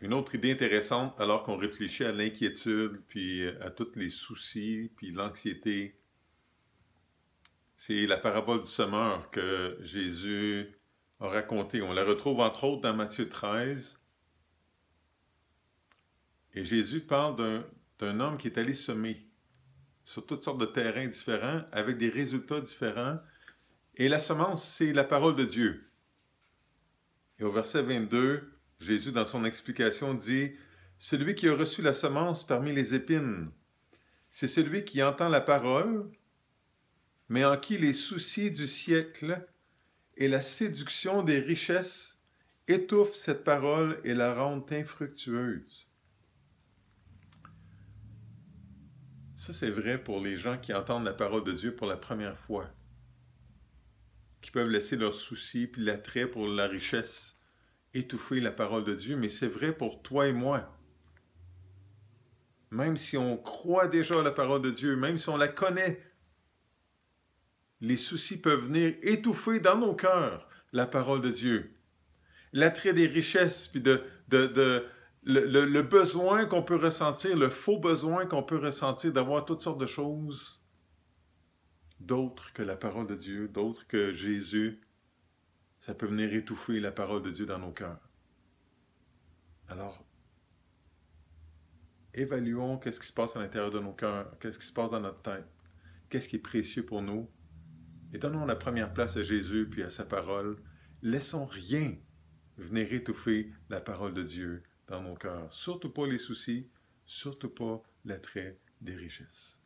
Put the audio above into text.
Une autre idée intéressante, alors qu'on réfléchit à l'inquiétude, puis euh, à tous les soucis, puis l'anxiété, c'est la parabole du semeur que Jésus a racontée. On la retrouve entre autres dans Matthieu 13. Et Jésus parle d'un homme qui est allé semer sur toutes sortes de terrains différents, avec des résultats différents. Et la semence, c'est la parole de Dieu. Et au verset 22, Jésus, dans son explication, dit Celui qui a reçu la semence parmi les épines, c'est celui qui entend la parole, mais en qui les soucis du siècle et la séduction des richesses étouffent cette parole et la rendent infructueuse. Ça, c'est vrai pour les gens qui entendent la parole de Dieu pour la première fois, qui peuvent laisser leurs soucis puis l'attrait pour la richesse étouffer la parole de Dieu, mais c'est vrai pour toi et moi. Même si on croit déjà la parole de Dieu, même si on la connaît, les soucis peuvent venir étouffer dans nos cœurs la parole de Dieu. L'attrait des richesses, puis de, de, le, besoin qu'on peut ressentir, le faux besoin qu'on peut ressentir d'avoir toutes sortes de choses d'autres que la parole de Dieu, d'autres que Jésus, ça peut venir étouffer la parole de Dieu dans nos cœurs. Alors, évaluons qu'est-ce qui se passe à l'intérieur de nos cœurs, qu'est-ce qui se passe dans notre tête, qu'est-ce qui est précieux pour nous, et donnons la première place à Jésus puis à sa parole. Laissons rien venir étouffer la parole de Dieu dans nos cœurs, surtout pas les soucis, surtout pas l'attrait des richesses.